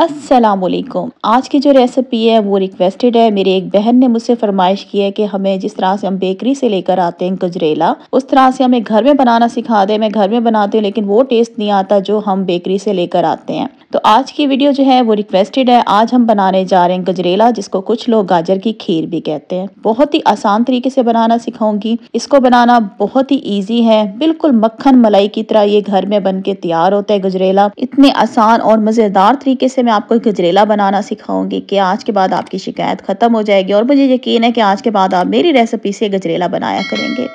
असलकुम आज की जो रेसिपी है वो रिक्वेस्टेड है मेरी एक बहन ने मुझसे फरमाइश की है कि हमें जिस तरह से हम बेकरी से लेकर आते हैं गजरेला उस तरह से हमें घर में बनाना सिखा दे मैं घर में बनाती हूँ लेकिन वो टेस्ट नहीं आता जो हम बेकरी से लेकर आते हैं तो आज की वीडियो जो है वो रिक्वेस्टेड है आज हम बनाने जा रहे हैं गजरेला जिसको कुछ लोग गाजर की खीर भी कहते हैं बहुत ही आसान तरीके से बनाना सिखाऊंगी इसको बनाना बहुत ही ईजी है बिल्कुल मक्खन मलाई की तरह ये घर में बन के तैयार होता है गजरेला इतने आसान और मजेदार तरीके से मैं आपको गजरेला बनाना सिखाऊंगी कि आज के बाद आपकी शिकायत ख़त्म हो जाएगी और मुझे यकीन है कि आज के बाद आप मेरी रेसिपी से गजरेला बनाया करेंगे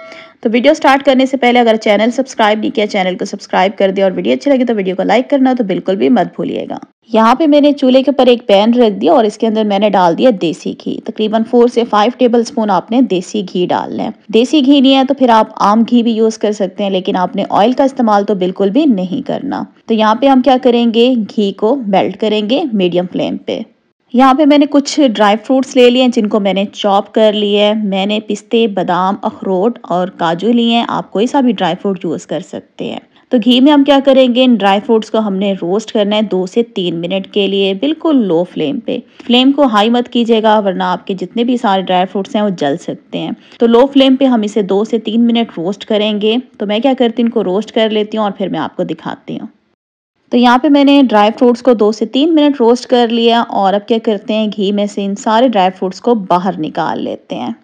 तो वीडियो स्टार्ट करने से पहले अगर चैनल सब्सक्राइब नहीं किया चैनल को सब्सक्राइब कर दिया और वीडियो अच्छी लगी तो वीडियो को लाइक करना तो बिल्कुल भी मत भूलिएगा यहाँ पे मैंने चूल्हे के ऊपर एक पैन रख दिया और इसके अंदर मैंने डाल दिया देसी घी तकरीबन फोर से फाइव टेबल स्पून आपने देसी घी डालना है देसी घी नहीं है तो फिर आप आम घी भी यूज कर सकते हैं लेकिन आपने ऑयल का इस्तेमाल तो बिल्कुल भी नहीं करना तो यहाँ पे हम क्या करेंगे घी को मेल्ट करेंगे मीडियम फ्लेम पे यहाँ पे मैंने कुछ ड्राई फ्रूट्स ले लिए हैं जिनको मैंने चॉप कर लिए है मैंने पिस्ते बादाम अखरोट और काजू लिए हैं आप कोई सा भी ड्राई फ्रूट यूज़ कर सकते हैं तो घी में हम क्या करेंगे इन ड्राई फ्रूट्स को हमने रोस्ट करना है दो से तीन मिनट के लिए बिल्कुल लो फ्लेम पे फ्लेम को हाई मत कीजिएगा वरना आपके जितने भी सारे ड्राई फ्रूट्स हैं वो जल सकते हैं तो लो फ्लेम पे हम इसे दो से तीन मिनट रोस्ट करेंगे तो मैं क्या करती हूँ इनको रोस्ट कर लेती हूँ और फिर मैं आपको दिखाती हूँ तो यहाँ पे मैंने ड्राई फ्रूट्स को दो से तीन मिनट रोस्ट कर लिया और अब क्या करते हैं घी में से इन सारे ड्राई फ्रूट्स को बाहर निकाल लेते हैं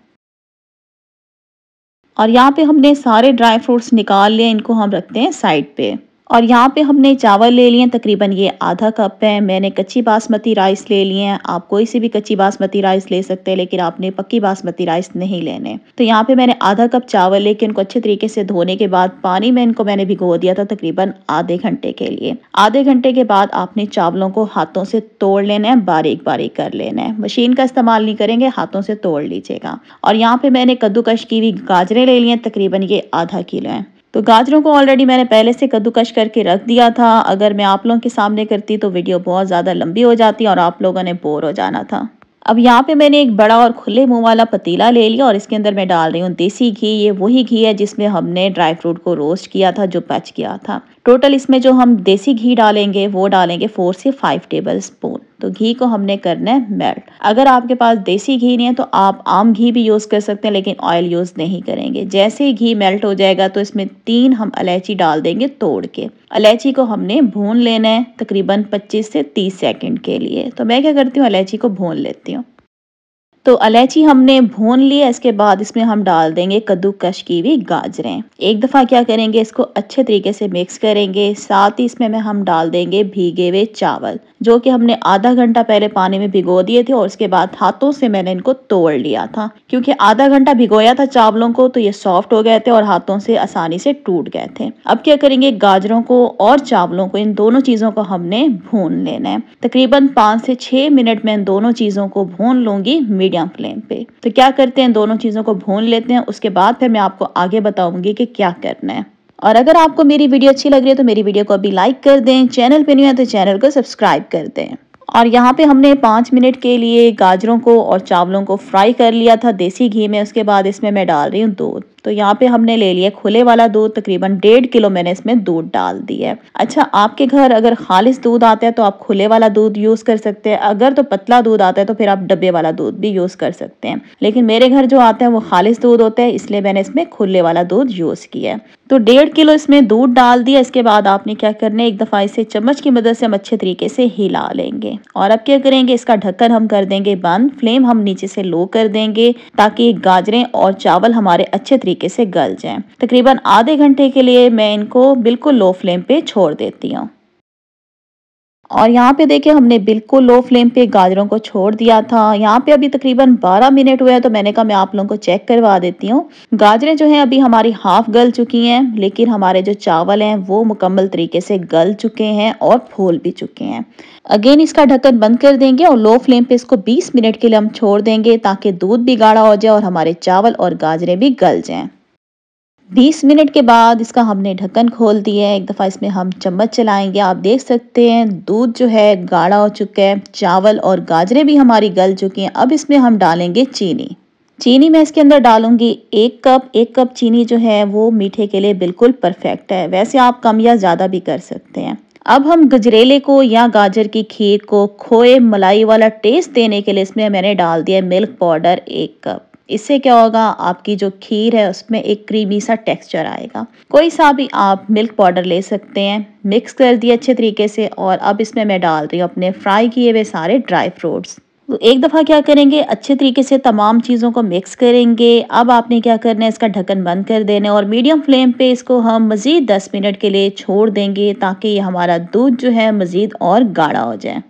और यहाँ पे हमने सारे ड्राई फ्रूट्स निकाल लिए इनको हम रखते हैं साइड पे। और यहाँ पे हमने चावल ले लिए तकरीबन ये आधा कप है मैंने कच्ची बासमती राइस ले लिए हैं आप कोई सी भी कच्ची बासमती राइस ले सकते हैं लेकिन आपने पक्की बासमती राइस नहीं लेने तो यहाँ पे मैंने आधा कप चावल लेके उनको अच्छे तरीके से धोने के बाद पानी में इनको मैंने भिगो दिया था तकरीबन आधे घंटे के लिए आधे घंटे के बाद आपने चावलों को हाथों से तोड़ लेना है बारीक बारीक कर लेना है मशीन का इस्तेमाल नहीं करेंगे हाथों से तोड़ लीजिएगा और यहाँ पे मैंने कद्दूकश की हुई गाजरें ले लिए हैं तकरीबन ये आधा किलो है तो गाजरों को ऑलरेडी मैंने पहले से कद्दूकश करके रख दिया था अगर मैं आप लोगों के सामने करती तो वीडियो बहुत ज़्यादा लंबी हो जाती और आप लोगों ने बोर हो जाना था अब यहाँ पे मैंने एक बड़ा और खुले मुंह वाला पतीला ले लिया और इसके अंदर मैं डाल रही हूँ देसी घी ये वही घी है जिसमें हमने ड्राई फ्रूट को रोस्ट किया था जो पैच किया था टोटल इसमें जो हम देसी घी डालेंगे वो डालेंगे फोर से फाइव टेबल स्पून तो घी को हमने करना है मेल्ट अगर आपके पास देसी घी नहीं है तो आप आम घी भी यूज़ कर सकते हैं लेकिन ऑयल यूज़ नहीं करेंगे जैसे ही घी मेल्ट हो जाएगा तो इसमें तीन हम इलायची डाल देंगे तोड़ के इलायची को हमने भून लेना है तकरीबन 25 से 30 सेकंड के लिए तो मैं क्या करती हूँ इलायची को भून लेती हूँ तो अलैची हमने भून लिया इसके बाद इसमें हम डाल देंगे कद्दूकश की हुई गाजरें एक दफ़ा क्या करेंगे इसको अच्छे तरीके से मिक्स करेंगे साथ ही इसमें में हम डाल देंगे भीगे हुए चावल जो कि हमने आधा घंटा पहले पानी में भिगो दिए थे और उसके बाद हाथों से मैंने इनको तोड़ लिया था क्योंकि आधा घंटा भिगोया था चावलों को तो ये सॉफ्ट हो गए थे और हाथों से आसानी से टूट गए थे अब क्या करेंगे गाजरों को और चावलों को इन दोनों चीज़ों को हमने भून लेना है तकरीबन पाँच से छह मिनट में इन दोनों चीज़ों को भून लूंगी मीडियम मीडियम फ्लेम पे तो क्या करते हैं दोनों चीज़ों को भून लेते हैं उसके बाद फिर मैं आपको आगे बताऊंगी कि क्या करना है और अगर आपको मेरी वीडियो अच्छी लग रही है तो मेरी वीडियो को अभी लाइक कर दें चैनल पे नहीं है तो चैनल को सब्सक्राइब कर दें और यहाँ पे हमने पाँच मिनट के लिए गाजरों को और चावलों को फ्राई कर लिया था देसी घी में उसके बाद इसमें मैं डाल रही हूँ दूध तो यहाँ पे हमने ले लिया खुले वाला दूध तकरीबन डेढ़ किलो मैंने इसमें दूध डाल दिया है अच्छा आपके घर अगर खालिस दूध आता है तो आप खुले वाला दूध यूज़ कर सकते हैं अगर तो पतला दूध आता है तो फिर आप डब्बे वाला दूध भी यूज़ कर सकते हैं लेकिन मेरे घर जो आता है वो खालिस दूध होता है इसलिए मैंने इसमें खुले वाला दूध यूज़ किया है तो डेढ़ किलो इसमें दूध डाल दिया इसके बाद आपने क्या करना है एक दफ़ा इसे चम्मच की मदद से हम अच्छे तरीके से हिला लेंगे और अब क्या करेंगे इसका ढक्कन हम कर देंगे बंद फ्लेम हम नीचे से लो कर देंगे ताकि गाजरें और चावल हमारे अच्छे तरीके से गल जाएं तकरीबन आधे घंटे के लिए मैं इनको बिल्कुल लो फ्लेम पे छोड़ देती हूँ और यहाँ पे देखिए हमने बिल्कुल लो फ्लेम पे गाजरों को छोड़ दिया था यहाँ पे अभी तकरीबन 12 मिनट हुए हैं तो मैंने कहा मैं आप लोगों को चेक करवा देती हूँ गाजरें जो हैं अभी हमारी हाफ गल चुकी हैं लेकिन हमारे जो चावल हैं वो मुकम्मल तरीके से गल चुके हैं और फूल भी चुके हैं अगेन इसका ढक्कन बंद कर देंगे और लो फ्लेम पे इसको बीस मिनट के लिए हम छोड़ देंगे ताकि दूध भी गाढ़ा हो जाए और हमारे चावल और गाजरें भी गल जाए बीस मिनट के बाद इसका हमने ढक्कन खोल दिया है एक दफ़ा इसमें हम चम्मच चलाएंगे आप देख सकते हैं दूध जो है गाढ़ा हो चुका है चावल और गाजरे भी हमारी गल चुकी हैं अब इसमें हम डालेंगे चीनी चीनी मैं इसके अंदर डालूंगी एक कप एक कप चीनी जो है वो मीठे के लिए बिल्कुल परफेक्ट है वैसे आप कम या ज़्यादा भी कर सकते हैं अब हम गजरेले को या गाजर की खीर को खोए मलाई वाला टेस्ट देने के लिए इसमें मैंने डाल दिया मिल्क पाउडर एक कप इससे क्या होगा आपकी जो खीर है उसमें एक क्रीमी सा टेक्सचर आएगा कोई सा भी आप मिल्क पाउडर ले सकते हैं मिक्स कर दिए अच्छे तरीके से और अब इसमें मैं डाल रही हूँ अपने फ्राई किए हुए सारे ड्राई फ्रूट्स तो एक दफ़ा क्या करेंगे अच्छे तरीके से तमाम चीज़ों को मिक्स करेंगे अब आपने क्या करना है इसका ढक्कन बंद कर देना है और मीडियम फ्लेम पे इसको हम मज़ीद 10 मिनट के लिए छोड़ देंगे ताकि हमारा दूध जो है मज़ीद और गाढ़ा हो जाए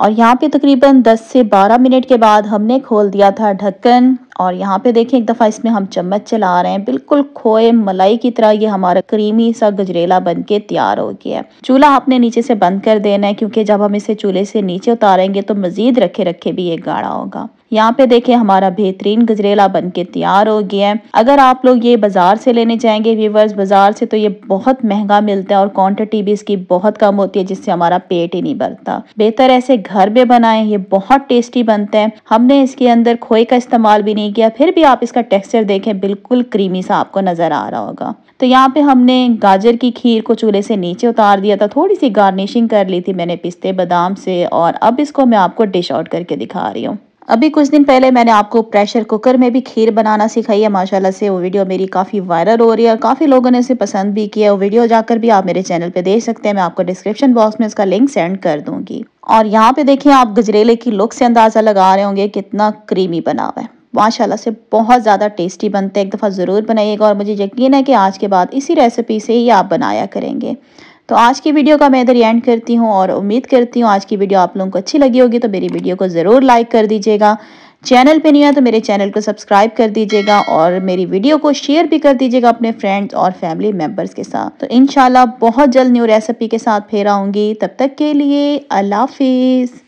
और यहाँ पे तकरीबन 10 से 12 मिनट के बाद हमने खोल दिया था ढक्कन और यहाँ पे देखें एक दफ़ा इसमें हम चम्मच चला रहे हैं बिल्कुल खोए मलाई की तरह ये हमारा क्रीमी सा गजरेला बन के तैयार हो गया है चूल्हा आपने नीचे से बंद कर देना है क्योंकि जब हम इसे चूल्हे से नीचे उतारेंगे तो मज़ीद रखे रखे भी ये गाढ़ा होगा यहाँ पे देखे हमारा बेहतरीन गजरेला बन के तैयार हो गया है अगर आप लोग ये बाजार से लेने जाएंगे व्यूवर्स बाजार से तो ये बहुत महंगा मिलता है और क्वांटिटी भी इसकी बहुत कम होती है जिससे हमारा पेट ही नहीं भरता बेहतर ऐसे घर में बनाए ये बहुत टेस्टी बनते हैं हमने इसके अंदर खोए का इस्तेमाल भी नहीं किया फिर भी आप इसका टेक्सचर देखें बिल्कुल क्रीमी सा आपको नजर आ रहा होगा तो यहाँ पे हमने गाजर की खीर को चूल्हे से नीचे उतार दिया था थोड़ी सी गार्निशिंग कर ली थी मैंने पिस्ते बादाम से और अब इसको मैं आपको डिश आउट करके दिखा रही हूँ अभी कुछ दिन पहले मैंने आपको प्रेशर कुकर में भी खीर बनाना सिखाई है माशाल्लाह से वो वीडियो मेरी काफ़ी वायरल हो रही है और काफ़ी लोगों ने इसे पसंद भी किया वो वीडियो जाकर भी आप मेरे चैनल पे देख सकते हैं मैं आपको डिस्क्रिप्शन बॉक्स में इसका लिंक सेंड कर दूंगी और यहाँ पे देखें आप गजरेले की लुक से अंदाज़ा लगा रहे होंगे कितना क्रीमी बना हुआ है माशाला से बहुत ज़्यादा टेस्टी बनते हैं एक दफ़ा ज़रूर बनाइएगा और मुझे यकीन है कि आज के बाद इसी रेसिपी से ही आप बनाया करेंगे तो आज की वीडियो का मैं इधर एंड करती हूँ और उम्मीद करती हूँ आज की वीडियो आप लोगों को अच्छी लगी होगी तो मेरी वीडियो को ज़रूर लाइक कर दीजिएगा चैनल पे नहीं है तो मेरे चैनल को सब्सक्राइब कर दीजिएगा और मेरी वीडियो को शेयर भी कर दीजिएगा अपने फ्रेंड्स और फैमिली मेम्बर्स के साथ तो इन बहुत जल्द न्यू रेसिपी के साथ फिर आऊँगी तब तक के लिए अल्लाफिज